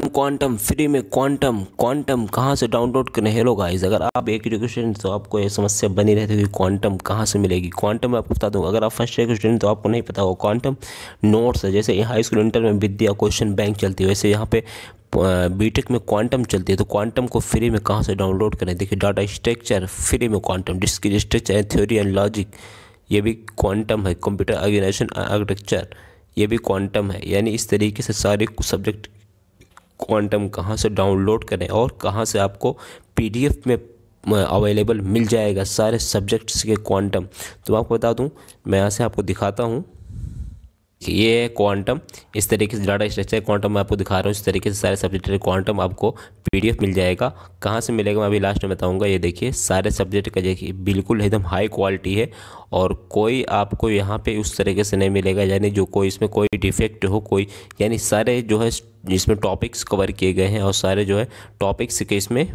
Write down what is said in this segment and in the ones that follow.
quantum free में quantum quantum कहाँ से डाउनलोड करें हेलो गाइस अगर आप एक एजुकेशन तो आपको ये समस्या बनी रहती है क्वांटम कहाँ से मिलेगी क्वांटम मैं आपको बता दूँगा अगर आप फर्स्ट ईयर के स्टूडेंट तो आपको नहीं पता होगा क्वांटम नोट्स है जैसे हाई स्कूल इंटर में विद्या क्वेश्चन बैंक चलती है वैसे यहाँ पे बीटेक में क्वांटम चलती है तो क्वांटम को फ्री में कहाँ से डाउनलोड करें देखिए डाटा स्ट्रक्चर फ्री में क्वांटम जिसकी स्ट्रक्चर है थ्योरी एंड लॉजिक ये भी क्वांटम है कंप्यूटर ऑर्गेनाइजेशन आर्किटेक्चर ये भी क्वांटम है यानी इस तरीके से सारे सब्जेक्ट क्वांटम कहाँ से डाउनलोड करें और कहाँ से आपको पी में अवेलेबल मिल जाएगा सारे सब्जेक्ट्स के क्वांटम तो आपको बता दूं मैं यहाँ से आपको दिखाता हूँ ये है क्वांटम इस तरीके से डाटा स्ट्रक्चर क्वांटम मैं आपको दिखा रहा हूँ इस तरीके से सारे सब्जेक्ट का क्वांटम आपको पीडीएफ मिल जाएगा कहाँ से मिलेगा मैं अभी लास्ट में बताऊँगा ये देखिए सारे सब्जेक्ट का देखिए बिल्कुल एकदम हाई क्वालिटी है और कोई आपको यहाँ पे उस तरीके से नहीं मिलेगा यानी जो कोई इसमें कोई डिफेक्ट हो कोई यानी सारे जो है इसमें टॉपिक्स कवर किए गए हैं और सारे जो है टॉपिक्स के इसमें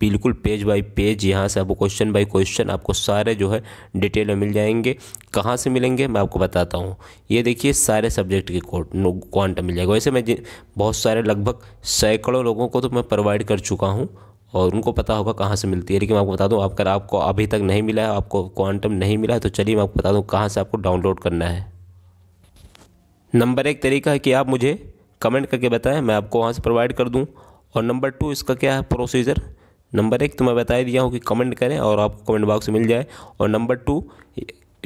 बिल्कुल पेज बाय पेज यहाँ से आपको क्वेश्चन बाय क्वेश्चन आपको सारे जो है डिटेल में मिल जाएंगे कहाँ से मिलेंगे मैं आपको बताता हूँ ये देखिए सारे सब्जेक्ट के कोट क्वांटम मिल जाएगा वैसे मैं बहुत सारे लगभग सैकड़ों लोगों को तो मैं प्रोवाइड कर चुका हूँ और उनको पता होगा कहाँ से मिलती है लेकिन मैं आपको बता दूँ अगर आपको अभी तक नहीं मिला है आपको क्वांटम नहीं मिला है तो चलिए मैं आपको बता दूँ कहाँ से आपको डाउनलोड करना है नंबर एक तरीका है कि आप मुझे कमेंट करके बताएं मैं आपको वहाँ से प्रोवाइड कर दूँ और नंबर टू इसका क्या है प्रोसीजर नंबर एक तो मैं बता दिया हूँ कि कमेंट करें और आपको कमेंट बॉक्स मिल जाए और नंबर टू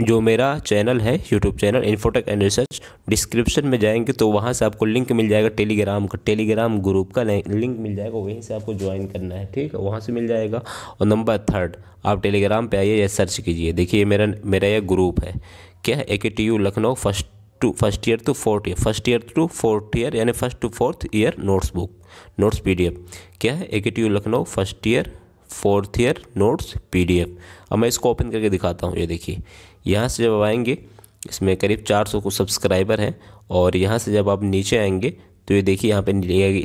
जो मेरा चैनल है YouTube channel infotech and research description में जाएंगे तो वहाँ से आपको लिंक मिल जाएगा टेलीग्राम का टेलीग्राम ग्रुप का लिंक मिल जाएगा वहीं से आपको ज्वाइन करना है ठीक है वहाँ से मिल जाएगा और नंबर थर्ड आप टेलीग्राम पे आइए या सर्च कीजिए देखिए मेरा मेरा यह ग्रुप है क्या है A K T U Lucknow first to first year to fourth year first year to fourth year यानी first to fourth year notes book notes P क्या है A Lucknow first year fourth year notes PDF अब मैं इसको open करके दिखाता हूँ ये देखिए यहाँ से जब आएंगे इसमें करीब 400 सौ सब्सक्राइबर हैं और यहाँ से जब आप नीचे आएंगे तो ये देखिए यहाँ पे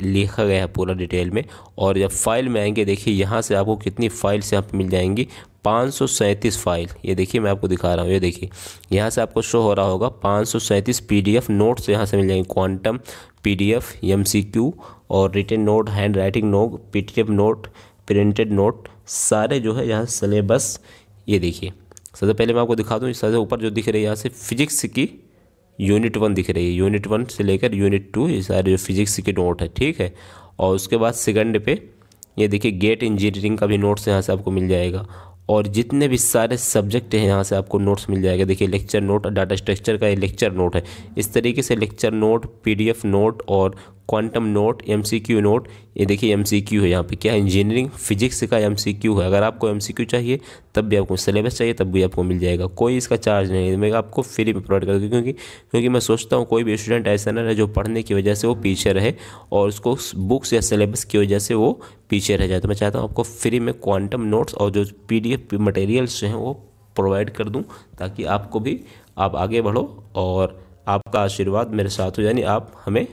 लिखा गया है पूरा डिटेल में और जब फाइल में आएंगे देखिए यहाँ से आपको कितनी फाइल्स यहाँ पे मिल जाएंगी पाँच फाइल ये देखिए मैं आपको दिखा रहा हूँ ये देखिए यहाँ से आपको शो हो रहा होगा पाँच सौ सैंतीस पी डी एफ नोट्स यहाँ से मिल जाएंगे quantum P D F M C Q और written note hand writing note P T F note printed note सारे जो है यहाँ सिलेबस ये देखिए सबसे पहले मैं आपको दिखा दूँ सबसे ऊपर जो दिख रही है यहाँ से फिजिक्स की यूनिट वन दिख रही है यूनिट वन से लेकर यूनिट टू ये सारे जो फिजिक्स के नोट है ठीक है और उसके बाद सेकंड पे ये देखिए गेट इंजीनियरिंग का भी नोट्स यहाँ से आपको मिल जाएगा और जितने भी सारे सब्जेक्ट हैं यहाँ से आपको नोट्स मिल जाएगा देखिए लेक्चर नोट डाटा स्ट्रक्चर का ये लेक्चर नोट है इस तरीके से लेक्चर नोट पीडीएफ नोट और क्वांटम नोट एमसीक्यू नोट ये देखिए एमसीक्यू है यहाँ पे क्या इंजीनियरिंग फिजिक्स का एमसीक्यू है अगर आपको एमसीक्यू चाहिए तब भी आपको सिलेबस चाहिए तब भी आपको मिल जाएगा कोई इसका चार्ज नहीं मैं आपको फ्री में प्रोवाइड करूँगी क्योंकि क्योंकि मैं सोचता हूँ कोई भी स्टूडेंट ऐसा ना रहे जो पढ़ने की वजह से वो पीछे रहे और उसको बुक्स या सिलेबस की वजह से वो पीछे रह जाए तो मैं चाहता हूँ आपको फ्री में क्वांटम नोट्स और जो पी डी मटेरियल्स हैं वो प्रोवाइड कर दूँ ताकि आपको भी आप आगे बढ़ो और आपका आशीर्वाद मेरे साथ हो यानी आप हमें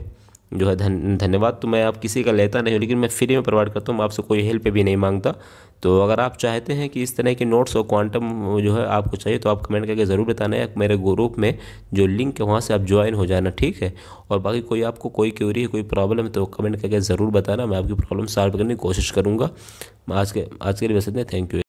जो है धन धन्यवाद तो मैं आप किसी का लेता नहीं हूँ लेकिन मैं फ्री में प्रोवाइड करता हूँ आपसे कोई हेल्प भी नहीं मांगता तो अगर आप चाहते हैं कि इस तरह के नोट्स और क्वांटम जो है आपको चाहिए तो आप कमेंट करके ज़रूर बताना है मेरे ग्रुप में जो लिंक है वहाँ से आप ज्वाइन हो जाना ठीक है और बाकी कोई आपको कोई क्यूरी कोई प्रॉब्लम है तो कमेंट करके ज़रूर बताना मैं आपकी प्रॉब्लम सॉल्व करने की कोशिश करूँगा आज के आज के लिए बस इतने थैंक यू